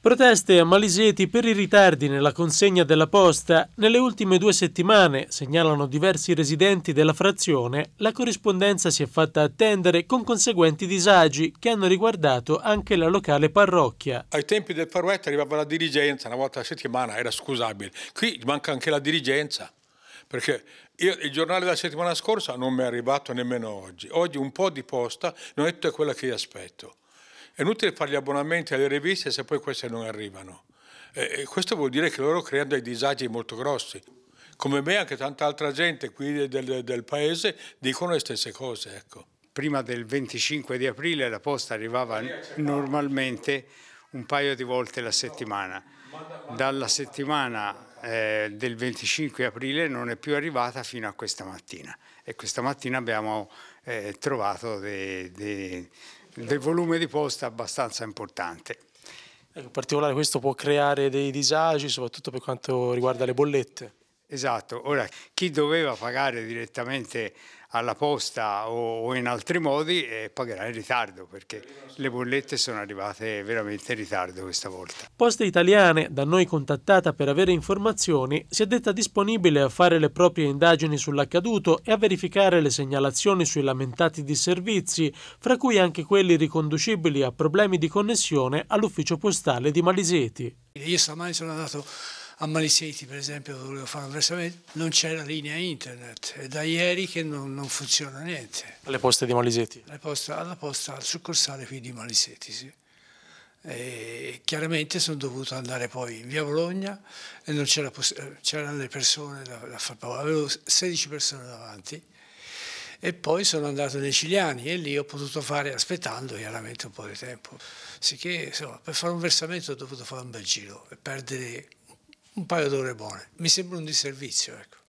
Proteste a Maliseti per i ritardi nella consegna della posta. Nelle ultime due settimane, segnalano diversi residenti della frazione, la corrispondenza si è fatta attendere con conseguenti disagi che hanno riguardato anche la locale parrocchia. Ai tempi del Faruetta arrivava la dirigenza una volta a settimana, era scusabile. Qui manca anche la dirigenza, perché io, il giornale della settimana scorsa non mi è arrivato nemmeno oggi. Oggi un po' di posta non è tutta quella che io aspetto. È inutile fare gli abbonamenti alle riviste se poi queste non arrivano. E questo vuol dire che loro creano dei disagi molto grossi. Come me anche tanta altra gente qui del, del paese dicono le stesse cose. Ecco. Prima del 25 di aprile la posta arrivava normalmente un paio di volte la settimana. Dalla settimana eh, del 25 aprile non è più arrivata fino a questa mattina e questa mattina abbiamo eh, trovato dei... De, del volume di posta abbastanza importante. Ecco, in particolare questo può creare dei disagi, soprattutto per quanto riguarda le bollette. Esatto, ora chi doveva pagare direttamente alla posta o, in altri modi eh, pagherà in ritardo perché le bollette sono arrivate veramente in ritardo questa volta. Poste Italiane, da noi contattata per avere informazioni, si è detta disponibile a fare le proprie indagini sull'accaduto e a verificare le segnalazioni sui lamentati disservizi, fra cui anche quelli riconducibili a problemi di connessione all'ufficio postale di Maliseti. Io stamani sono andato a Maliseti, per esempio, dove volevo fare un versamento, non c'è la linea internet, è da ieri che non, non funziona niente. Alle poste di Maliseti? Posta, alla posta, al succursale qui di Maliseti, sì. E chiaramente sono dovuto andare poi in via Bologna e non c'era c'erano le persone da, da far paura, avevo 16 persone davanti e poi sono andato nei Ciliani e lì ho potuto fare, aspettando chiaramente un po' di tempo, sicché insomma, per fare un versamento ho dovuto fare un bel giro e perdere un paio d'ore buone. Mi sembra un disservizio, ecco.